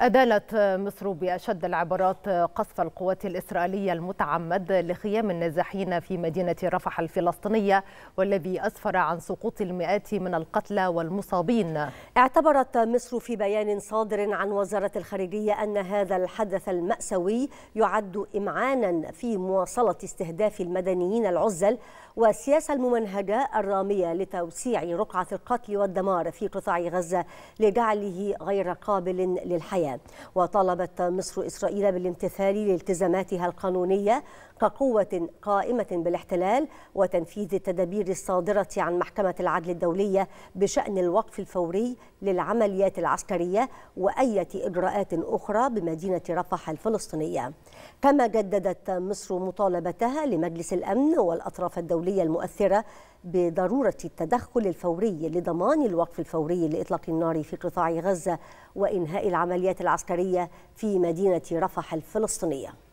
أدالت مصر بأشد العبارات قصف القوات الإسرائيلية المتعمد لخيام النازحين في مدينة رفح الفلسطينية والذي أسفر عن سقوط المئات من القتلى والمصابين اعتبرت مصر في بيان صادر عن وزارة الخارجية أن هذا الحدث المأساوي يعد إمعانا في مواصلة استهداف المدنيين العزل والسياسة الممنهجة الرامية لتوسيع رقعة القتل والدمار في قطاع غزة لجعله غير قابل للحياة وطالبت مصر إسرائيل بالامتثال لالتزاماتها القانونية كقوة قائمة بالاحتلال وتنفيذ التدابير الصادرة عن محكمة العدل الدولية بشأن الوقف الفوري للعمليات العسكرية وأية إجراءات أخرى بمدينة رفح الفلسطينية كما جددت مصر مطالبتها لمجلس الأمن والأطراف الدولية المؤثرة بضرورة التدخل الفوري لضمان الوقف الفوري لإطلاق النار في قطاع غزة وإنهاء العمليات العسكرية في مدينة رفح الفلسطينية